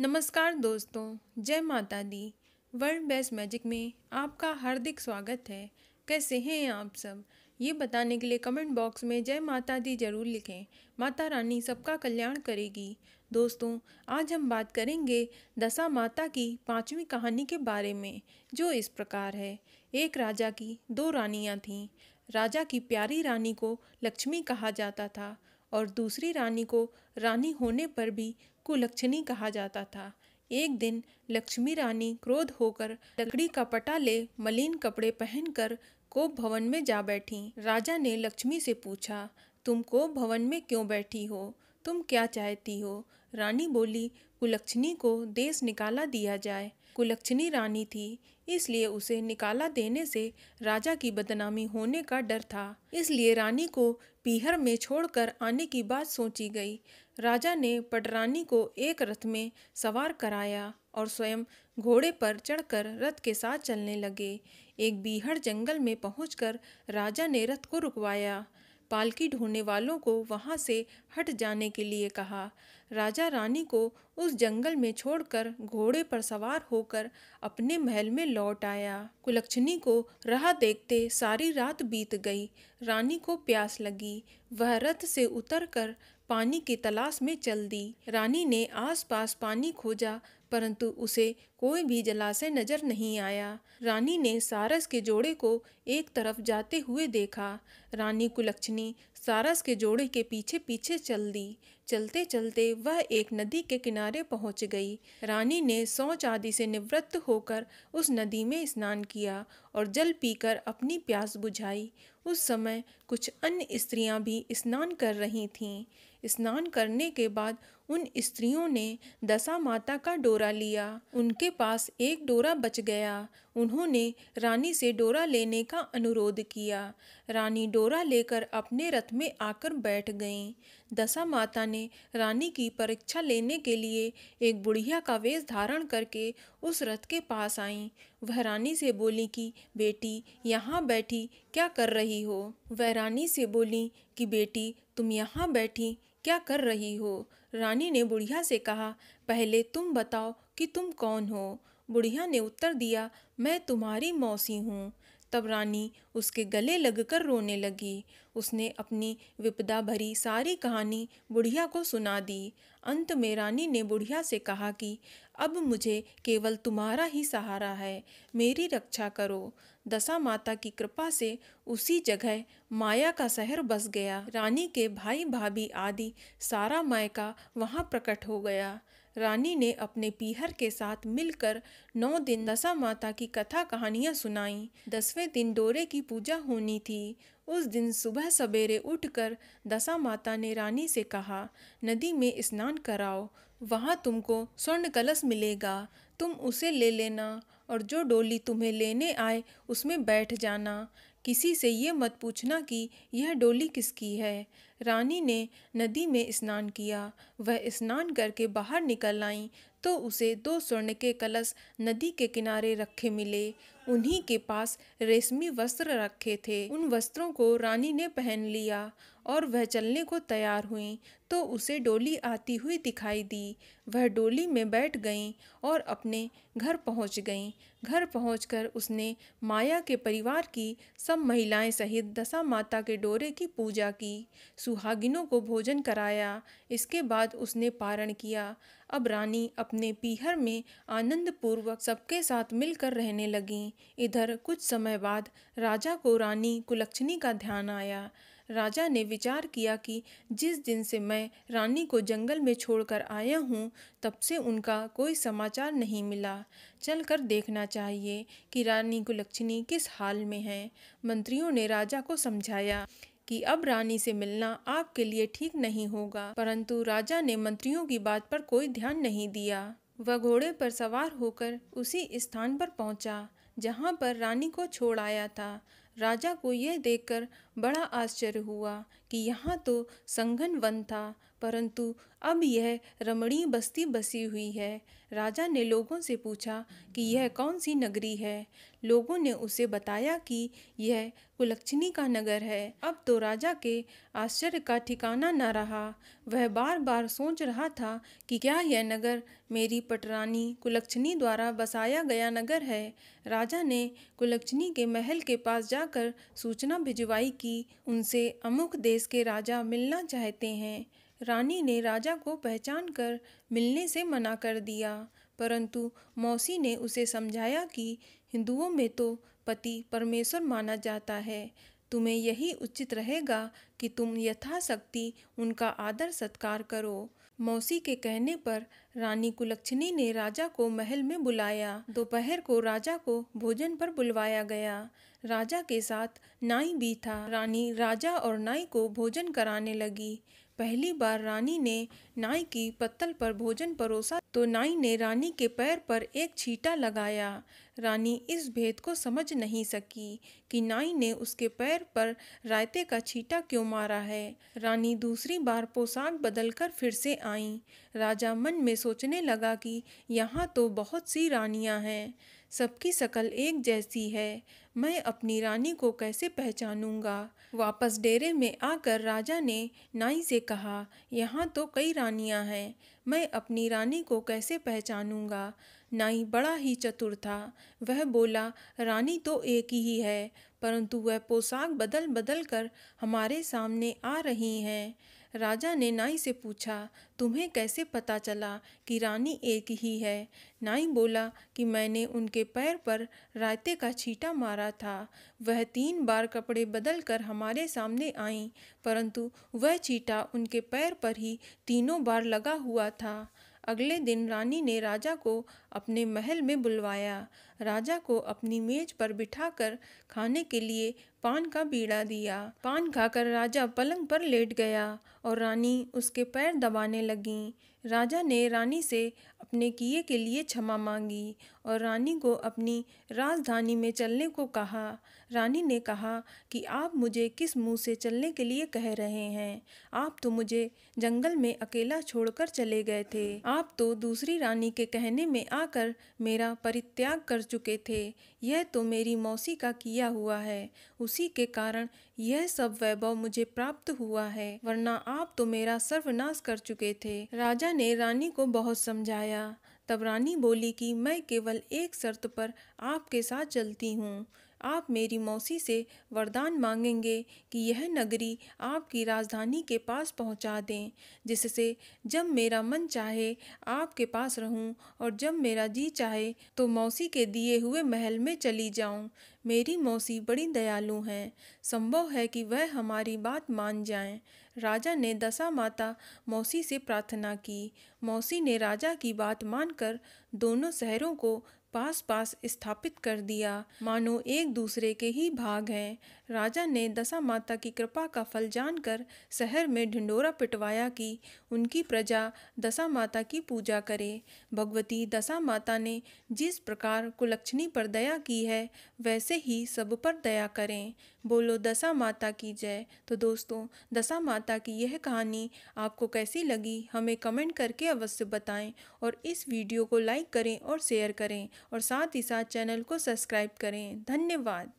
नमस्कार दोस्तों जय माता दी वर्ल्ड बेस्ट मैजिक में आपका हार्दिक स्वागत है कैसे हैं आप सब ये बताने के लिए कमेंट बॉक्स में जय माता दी जरूर लिखें माता रानी सबका कल्याण करेगी दोस्तों आज हम बात करेंगे दशा माता की पांचवी कहानी के बारे में जो इस प्रकार है एक राजा की दो रानियां थीं राजा की प्यारी रानी को लक्ष्मी कहा जाता था और दूसरी रानी को रानी होने पर भी कुलक्षणी कहा जाता था एक दिन लक्ष्मी रानी क्रोध होकर लकड़ी का पटा ले मलिन कपड़े पहनकर कोप भवन में जा बैठी राजा ने लक्ष्मी से पूछा तुम कोप भवन में क्यों बैठी हो तुम क्या चाहती हो रानी बोली कुलक्षणी को देश निकाला दिया जाए कुलक्षणी रानी थी इसलिए उसे निकाला देने से राजा की बदनामी होने का डर था इसलिए रानी को पीहर में छोड़कर आने की बात सोची गई राजा ने पटरानी को एक रथ में सवार कराया और स्वयं घोड़े पर चढ़कर रथ के साथ चलने लगे एक बीहड़ जंगल में पहुँच राजा ने रथ को रुकवाया पालकी ढोने वालों को वहां से हट जाने के लिए कहा राजा रानी को उस जंगल में छोड़कर घोड़े पर सवार होकर अपने महल में लौट आया कुलक्षणी को राह देखते सारी रात बीत गई रानी को प्यास लगी वह रथ से उतरकर पानी की तलाश में चल दी रानी ने आसपास पानी खोजा परंतु उसे कोई भी जलाशय नजर नहीं आया रानी ने सारस के जोड़े को एक तरफ जाते हुए देखा रानी कुलक्षणी सारस के जोड़े के पीछे पीछे चल दी चलते चलते वह एक नदी के किनारे पहुंच गई रानी ने शौच आदि से निवृत्त होकर उस नदी में स्नान किया और जल पीकर अपनी प्यास बुझाई उस समय कुछ अन्य स्त्रियां भी स्नान कर रही थीं स्नान करने के बाद उन स्त्रियों ने दशा माता का डोरा लिया उनके पास एक डोरा बच गया उन्होंने रानी से डोरा लेने का अनुरोध किया रानी डोरा लेकर अपने रथ में आकर बैठ गईं दशा माता ने रानी की परीक्षा लेने के लिए एक बुढ़िया का वेश धारण करके उस रथ के पास आईं वह रानी से बोली कि बेटी यहाँ बैठी क्या कर रही हो वह रानी से बोली कि बेटी तुम यहाँ बैठी क्या कर रही हो रानी ने बुढ़िया से कहा पहले तुम बताओ कि तुम कौन हो बुढ़िया ने उत्तर दिया मैं तुम्हारी मौसी हूँ तब रानी उसके गले लगकर रोने लगी उसने अपनी विपदा भरी सारी कहानी बुढ़िया को सुना दी अंत में रानी ने बुढ़िया से कहा कि अब मुझे केवल तुम्हारा ही सहारा है मेरी रक्षा करो दशा माता की कृपा से उसी जगह माया का शहर बस गया रानी के भाई भाभी आदि सारा मायका वहाँ प्रकट हो गया रानी ने अपने पीहर के साथ मिलकर नौ दिन दशा माता की कथा कहानियाँ सुनाई दसवें दिन डोरे की पूजा होनी थी उस दिन सुबह सवेरे उठकर दशा माता ने रानी से कहा नदी में स्नान कराओ वहाँ तुमको स्वर्ण कलश मिलेगा तुम उसे ले लेना और जो डोली तुम्हें लेने आए उसमें बैठ जाना किसी से ये मत पूछना कि यह डोली किसकी है रानी ने नदी में स्नान किया वह स्नान करके बाहर निकल आई तो उसे दो स्वर्ण के कलश नदी के किनारे रखे मिले उन्हीं के पास रेशमी वस्त्र रखे थे उन वस्त्रों को रानी ने पहन लिया और वह चलने को तैयार हुई तो उसे डोली आती हुई दिखाई दी वह डोली में बैठ गई और अपने घर पहुंच गई घर पहुंचकर उसने माया के परिवार की सब महिलाएं सहित दशा माता के डोरे की पूजा की सुहागिनों को भोजन कराया इसके बाद उसने पारण किया अब रानी अपने पीहर में आनंद पूर्वक सबके साथ मिलकर रहने लगी इधर कुछ समय बाद राजा को रानी कुलक्षणी का ध्यान आया राजा ने विचार किया कि जिस दिन से मैं रानी को जंगल में छोड़कर आया हूँ तब से उनका कोई समाचार नहीं मिला चल कर देखना चाहिए कि रानी लक्ष्मी किस हाल में है मंत्रियों ने राजा को समझाया कि अब रानी से मिलना आपके लिए ठीक नहीं होगा परंतु राजा ने मंत्रियों की बात पर कोई ध्यान नहीं दिया वह घोड़े पर सवार होकर उसी स्थान पर पहुंचा जहां पर रानी को छोड़ आया था राजा को यह देखकर बड़ा आश्चर्य हुआ कि यहाँ तो संघन वन था परंतु अब यह रमणीय बस्ती बसी हुई है राजा ने लोगों से पूछा कि यह कौन सी नगरी है लोगों ने उसे बताया कि यह कुलक्षणी का नगर है अब तो राजा के आश्चर्य का ठिकाना न रहा वह बार बार सोच रहा था कि क्या यह नगर मेरी पटरानी कुलक्षणी द्वारा बसाया गया नगर है राजा ने कुलक्षणी के महल के पास जा कर सूचना भिजवाई कि उनसे अमुक देश के राजा मिलना चाहते हैं रानी ने राजा को पहचान कर मिलने से मना कर दिया परंतु मौसी ने उसे समझाया कि हिंदुओं में तो पति परमेश्वर माना जाता है तुम्हें यही उचित रहेगा कि तुम यथाशक्ति उनका आदर सत्कार करो मौसी के कहने पर रानी कुलक्षणी ने राजा को महल में बुलाया दोपहर को राजा को भोजन पर बुलवाया गया राजा के साथ नाई भी था रानी राजा और नाई को भोजन कराने लगी पहली बार रानी ने नाई की पत्तल पर भोजन परोसा तो नाई ने रानी के पैर पर एक छीटा लगाया रानी इस भेद को समझ नहीं सकी कि नाई ने उसके पैर पर रायते का छीटा क्यों मारा है रानी दूसरी बार पोशाक बदलकर फिर से आई राजा मन में सोचने लगा कि यहाँ तो बहुत सी रानियाँ हैं सबकी शकल एक जैसी है मैं अपनी रानी को कैसे पहचानूंगा वापस डेरे में आकर राजा ने नाई से कहा यहाँ तो कई रानियाँ हैं मैं अपनी रानी को कैसे पहचानूंगा नाई बड़ा ही चतुर था वह बोला रानी तो एक ही है परंतु वह पोशाक बदल बदल कर हमारे सामने आ रही हैं राजा ने नाई से पूछा तुम्हें कैसे पता चला कि रानी एक ही है नाई बोला कि मैंने उनके पैर पर रायते का छीटा मारा था वह तीन बार कपड़े बदल कर हमारे सामने आईं परंतु वह छीटा उनके पैर पर ही तीनों बार लगा हुआ था अगले दिन रानी ने राजा को अपने महल में बुलवाया राजा को अपनी मेज पर बिठाकर खाने के लिए पान का बीड़ा दिया पान खाकर राजा पलंग पर लेट गया और रानी उसके पैर दबाने लगी राजा ने रानी से अपने किए के लिए क्षमा मांगी और रानी को अपनी राजधानी में चलने को कहा रानी ने कहा कि आप मुझे किस मुंह से चलने के लिए कह रहे हैं आप तो मुझे जंगल में अकेला छोड़कर चले गए थे आप तो दूसरी रानी के कहने में आकर मेरा परित्याग कर चुके थे यह तो मेरी मौसी का किया हुआ है उसी के कारण यह सब वैभव मुझे प्राप्त हुआ है वरना आप तो मेरा सर्वनाश कर चुके थे राजा ने रानी को बहुत समझाया तब रानी बोली कि मैं केवल एक शर्त पर आपके साथ चलती हूँ आप मेरी मौसी से वरदान मांगेंगे कि यह नगरी आपकी राजधानी के पास पहुंचा दें जिससे जब मेरा मन चाहे आपके पास रहूं और जब मेरा जी चाहे तो मौसी के दिए हुए महल में चली जाऊं मेरी मौसी बड़ी दयालु हैं संभव है कि वह हमारी बात मान जाएं राजा ने दशा माता मौसी से प्रार्थना की मौसी ने राजा की बात मानकर दोनों शहरों को पास पास स्थापित कर दिया मानो एक दूसरे के ही भाग हैं राजा ने दशा माता की कृपा का फल जानकर शहर में ढिंडोरा पिटवाया कि उनकी प्रजा दशा माता की पूजा करे भगवती दशा माता ने जिस प्रकार कुलक्षणी पर दया की है वैसे ही सब पर दया करें बोलो दशा माता की जय तो दोस्तों दशा माता की यह कहानी आपको कैसी लगी हमें कमेंट करके अवश्य बताएं और इस वीडियो को लाइक करें और शेयर करें और साथ ही साथ चैनल को सब्सक्राइब करें धन्यवाद